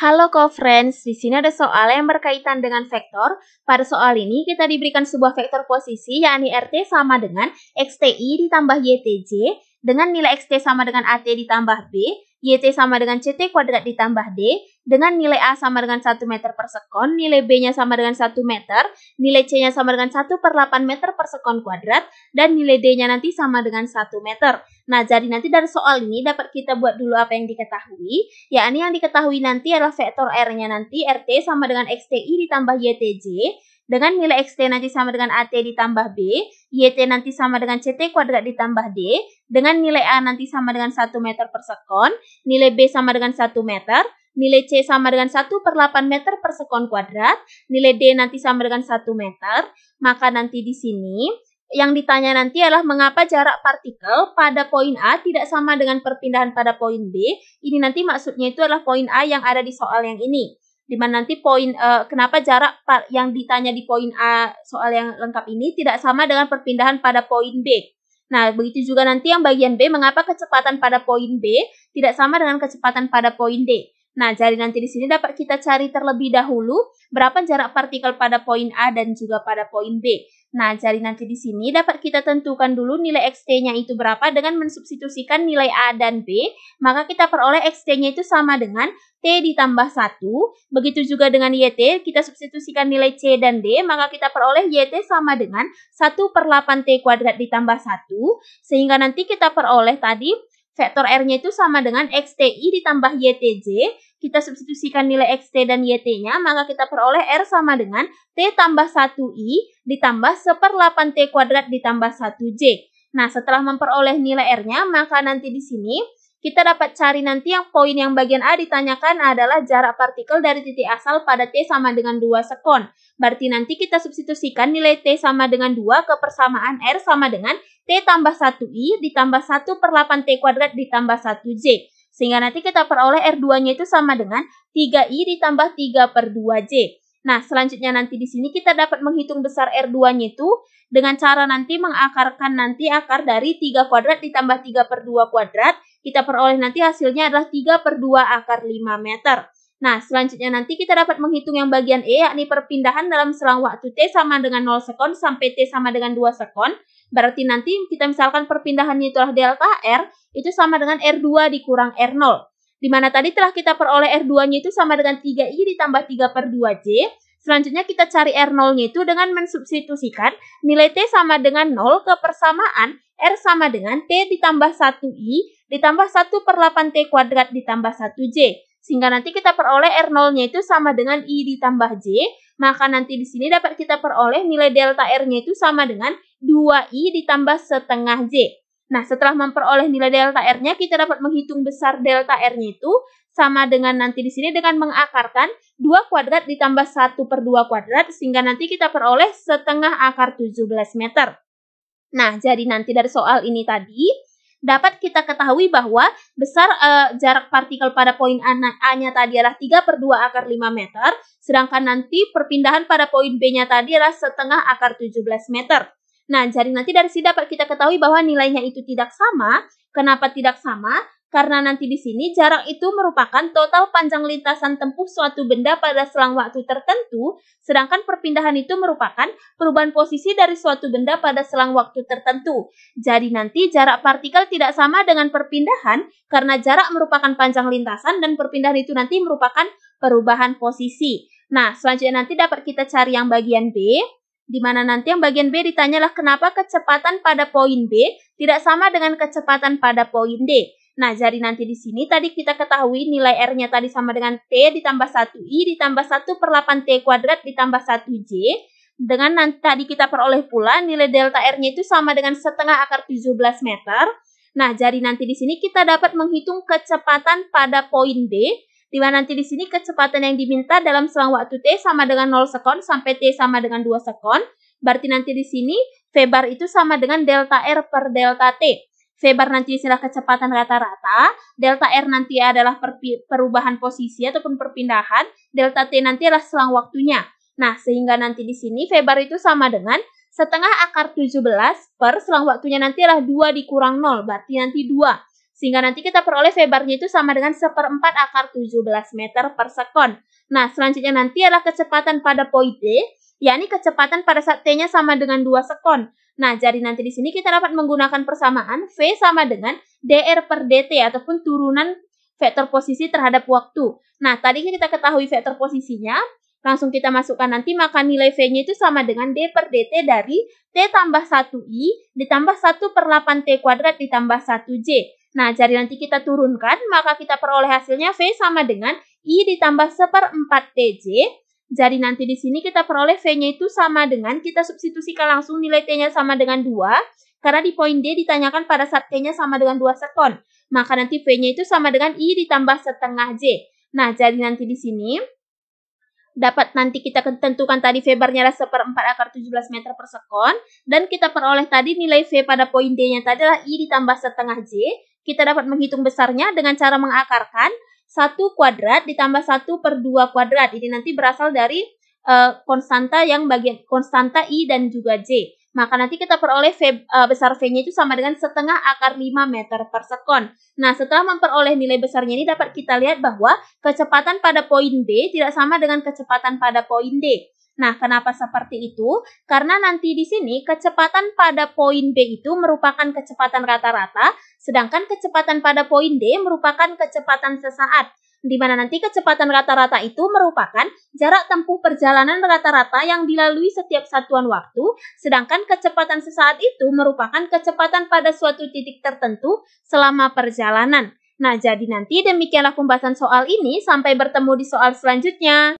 Halo co-friends, di sini ada soal yang berkaitan dengan vektor. Pada soal ini kita diberikan sebuah vektor posisi yakni RT sama dengan XTI ditambah YTJ dengan nilai XT sama dengan AT ditambah B YT sama dengan CT kuadrat ditambah D, dengan nilai A sama dengan 1 meter per sekon, nilai B-nya sama dengan 1 meter, nilai C-nya sama dengan 1 per 8 meter per sekon kuadrat, dan nilai D-nya nanti sama dengan 1 meter. Nah, jadi nanti dari soal ini dapat kita buat dulu apa yang diketahui, yakni yang diketahui nanti adalah vektor R-nya nanti RT sama dengan XTI ditambah YTJ, dengan nilai XT nanti sama dengan AT ditambah B, YT nanti sama dengan CT kuadrat ditambah D, dengan nilai A nanti sama dengan 1 meter per sekon, nilai B sama dengan 1 meter, nilai C sama dengan 1 per 8 meter per sekon kuadrat, nilai D nanti sama dengan 1 meter, maka nanti di sini yang ditanya nanti adalah mengapa jarak partikel pada poin A tidak sama dengan perpindahan pada poin B. Ini nanti maksudnya itu adalah poin A yang ada di soal yang ini. Dimana nanti poin uh, kenapa jarak yang ditanya di poin A soal yang lengkap ini tidak sama dengan perpindahan pada poin B. Nah, begitu juga nanti yang bagian B, mengapa kecepatan pada poin B tidak sama dengan kecepatan pada poin D. Nah, jadi nanti di sini dapat kita cari terlebih dahulu berapa jarak partikel pada poin A dan juga pada poin B. Nah, cari nanti di sini dapat kita tentukan dulu nilai XT-nya itu berapa dengan mensubstitusikan nilai A dan B. Maka kita peroleh XT-nya itu sama dengan T ditambah 1. Begitu juga dengan YT, kita substitusikan nilai C dan D. Maka kita peroleh YT sama dengan 1 per 8T kuadrat ditambah 1. Sehingga nanti kita peroleh tadi Vektor R-nya itu sama dengan XTI ditambah YTJ. Kita substitusikan nilai XT dan YT-nya, maka kita peroleh R sama dengan T tambah 1I ditambah 1 per 8T kuadrat ditambah 1J. Nah, setelah memperoleh nilai R-nya, maka nanti di sini kita dapat cari nanti yang poin yang bagian A ditanyakan adalah jarak partikel dari titik asal pada T sama dengan 2 sekon. Berarti nanti kita substitusikan nilai T sama dengan 2 ke persamaan R sama dengan T tambah 1I ditambah 1 per 8T kuadrat ditambah 1J. Sehingga nanti kita peroleh R2-nya itu sama dengan 3I ditambah 3 per 2J. Nah, selanjutnya nanti di sini kita dapat menghitung besar R2-nya itu dengan cara nanti mengakarkan nanti akar dari 3 kuadrat ditambah 3 per 2 kuadrat kita peroleh nanti hasilnya adalah 3 per 2 akar 5 meter. Nah, selanjutnya nanti kita dapat menghitung yang bagian E, yakni perpindahan dalam selang waktu T sama dengan 0 sekon sampai T sama dengan 2 sekon. Berarti nanti kita misalkan perpindahannya itulah delta R, itu sama dengan R2 dikurang R0. Di mana tadi telah kita peroleh R2-nya itu sama dengan 3I ditambah 3 per 2J. Selanjutnya kita cari R0-nya itu dengan mensubstitusikan nilai T sama dengan 0 ke persamaan R sama dengan T ditambah 1I ditambah 1 per 8T kuadrat ditambah 1J. Sehingga nanti kita peroleh R0-nya itu sama dengan I ditambah J. Maka nanti di sini dapat kita peroleh nilai delta R-nya itu sama dengan 2I ditambah setengah J. Nah, setelah memperoleh nilai delta R-nya, kita dapat menghitung besar delta R-nya itu sama dengan nanti di sini dengan mengakarkan 2 kuadrat ditambah 1 per 2 kuadrat, sehingga nanti kita peroleh setengah akar 17 meter. Nah, jadi nanti dari soal ini tadi dapat kita ketahui bahwa besar uh, jarak partikel pada poin A-nya tadi adalah 3 per 2 akar 5 meter, sedangkan nanti perpindahan pada poin B-nya tadi adalah setengah akar 17 meter. Nah, jadi nanti dari sini dapat kita ketahui bahwa nilainya itu tidak sama. Kenapa tidak sama? Karena nanti di sini jarak itu merupakan total panjang lintasan tempuh suatu benda pada selang waktu tertentu, sedangkan perpindahan itu merupakan perubahan posisi dari suatu benda pada selang waktu tertentu. Jadi nanti jarak partikel tidak sama dengan perpindahan karena jarak merupakan panjang lintasan dan perpindahan itu nanti merupakan perubahan posisi. Nah, selanjutnya nanti dapat kita cari yang bagian B di mana nanti yang bagian B ditanyalah kenapa kecepatan pada poin B tidak sama dengan kecepatan pada poin D. Nah, jadi nanti di sini tadi kita ketahui nilai R-nya tadi sama dengan T ditambah 1I ditambah 1 per 8T kuadrat ditambah 1J. Dengan nanti tadi kita peroleh pula nilai delta R-nya itu sama dengan setengah akar 17 meter. Nah, jadi nanti di sini kita dapat menghitung kecepatan pada poin D di mana nanti di sini kecepatan yang diminta dalam selang waktu T sama dengan 0 sekon sampai T sama dengan 2 sekon. Berarti nanti di sini V bar itu sama dengan delta R per delta T. Febar nanti istilah kecepatan rata-rata, delta R nanti adalah perubahan posisi ataupun perpindahan, delta T nanti adalah selang waktunya. Nah, sehingga nanti di sini Febar itu sama dengan setengah akar 17 per selang waktunya nanti adalah 2 dikurang 0, berarti nanti 2. Sehingga nanti kita peroleh Febarnya itu sama dengan seperempat akar 17 meter per sekon. Nah, selanjutnya nanti adalah kecepatan pada poin D e, yakni kecepatan pada saat t-nya sama dengan 2 sekon. Nah, jadi nanti di sini kita dapat menggunakan persamaan V sama dengan dr per dt ataupun turunan vektor posisi terhadap waktu. Nah, tadi kita ketahui vektor posisinya, langsung kita masukkan nanti maka nilai V-nya itu sama dengan D per DT dari T tambah 1I ditambah 1 per 8T kuadrat ditambah 1J. Nah, jadi nanti kita turunkan, maka kita peroleh hasilnya V sama dengan I ditambah 1 per 4TJ jadi nanti di sini kita peroleh V-nya itu sama dengan, kita substitusikan langsung nilai T-nya sama dengan 2, karena di poin D ditanyakan pada saat T-nya sama dengan 2 sekon. Maka nanti V-nya itu sama dengan I ditambah setengah J. Nah, jadi nanti di sini, dapat nanti kita tentukan tadi V barnya adalah seperempat akar 17 meter per sekon, dan kita peroleh tadi nilai V pada poin D-nya tadi adalah I ditambah setengah J. Kita dapat menghitung besarnya dengan cara mengakarkan, 1 kuadrat ditambah 1 per 2 kuadrat. Ini nanti berasal dari uh, konstanta yang bagian konstanta I dan juga J. Maka nanti kita peroleh v, uh, besar V-nya itu sama dengan setengah akar 5 meter per sekon. Nah, setelah memperoleh nilai besarnya ini dapat kita lihat bahwa kecepatan pada poin B tidak sama dengan kecepatan pada poin D. Nah, kenapa seperti itu? Karena nanti di sini kecepatan pada poin B itu merupakan kecepatan rata-rata, Sedangkan kecepatan pada poin D merupakan kecepatan sesaat, di mana nanti kecepatan rata-rata itu merupakan jarak tempuh perjalanan rata-rata yang dilalui setiap satuan waktu, sedangkan kecepatan sesaat itu merupakan kecepatan pada suatu titik tertentu selama perjalanan. Nah, jadi nanti demikianlah pembahasan soal ini. Sampai bertemu di soal selanjutnya.